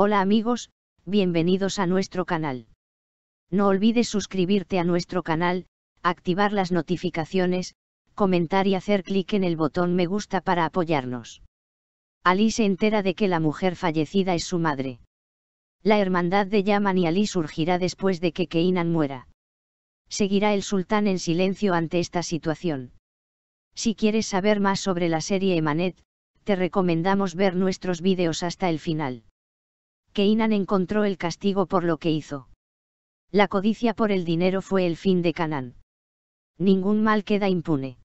Hola amigos, bienvenidos a nuestro canal. No olvides suscribirte a nuestro canal, activar las notificaciones, comentar y hacer clic en el botón me gusta para apoyarnos. Ali se entera de que la mujer fallecida es su madre. La hermandad de Yaman y Ali surgirá después de que Keinan muera. Seguirá el sultán en silencio ante esta situación. Si quieres saber más sobre la serie Emanet, te recomendamos ver nuestros vídeos hasta el final. Keinan encontró el castigo por lo que hizo. La codicia por el dinero fue el fin de Canaán. Ningún mal queda impune.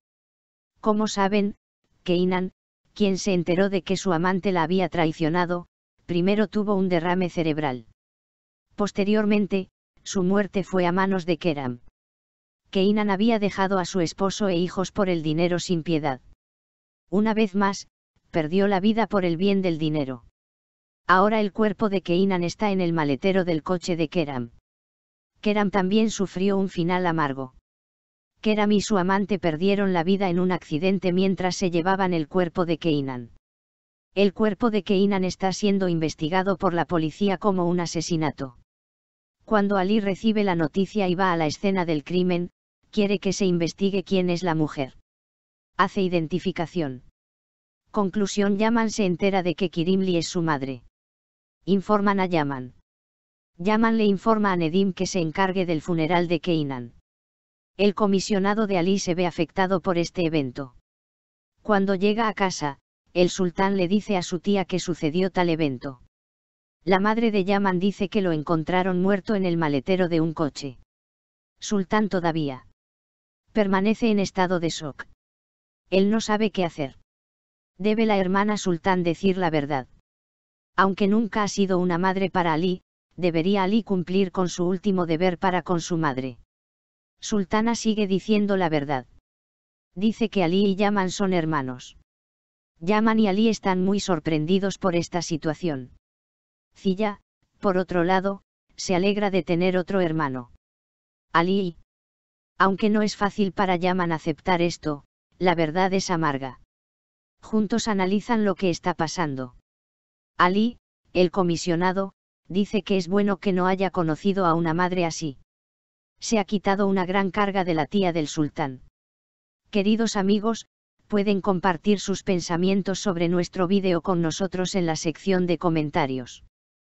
Como saben, que quien se enteró de que su amante la había traicionado, primero tuvo un derrame cerebral. Posteriormente, su muerte fue a manos de Keram. Keinan había dejado a su esposo e hijos por el dinero sin piedad. Una vez más, perdió la vida por el bien del dinero. Ahora el cuerpo de Keinan está en el maletero del coche de Keram. Keram también sufrió un final amargo. Keram y su amante perdieron la vida en un accidente mientras se llevaban el cuerpo de Keinan. El cuerpo de Keinan está siendo investigado por la policía como un asesinato. Cuando Ali recibe la noticia y va a la escena del crimen, quiere que se investigue quién es la mujer. Hace identificación. Conclusión Yaman se entera de que Kirimli es su madre informan a Yaman. Yaman le informa a Nedim que se encargue del funeral de Keinan. El comisionado de Ali se ve afectado por este evento. Cuando llega a casa, el sultán le dice a su tía que sucedió tal evento. La madre de Yaman dice que lo encontraron muerto en el maletero de un coche. Sultán todavía permanece en estado de shock. Él no sabe qué hacer. Debe la hermana sultán decir la verdad aunque nunca ha sido una madre para Ali, debería Ali cumplir con su último deber para con su madre. Sultana sigue diciendo la verdad. Dice que Ali y Yaman son hermanos. Yaman y Ali están muy sorprendidos por esta situación. Zilla, por otro lado, se alegra de tener otro hermano. Ali. Aunque no es fácil para Yaman aceptar esto, la verdad es amarga. Juntos analizan lo que está pasando. Ali, el comisionado, dice que es bueno que no haya conocido a una madre así. Se ha quitado una gran carga de la tía del sultán. Queridos amigos, pueden compartir sus pensamientos sobre nuestro vídeo con nosotros en la sección de comentarios.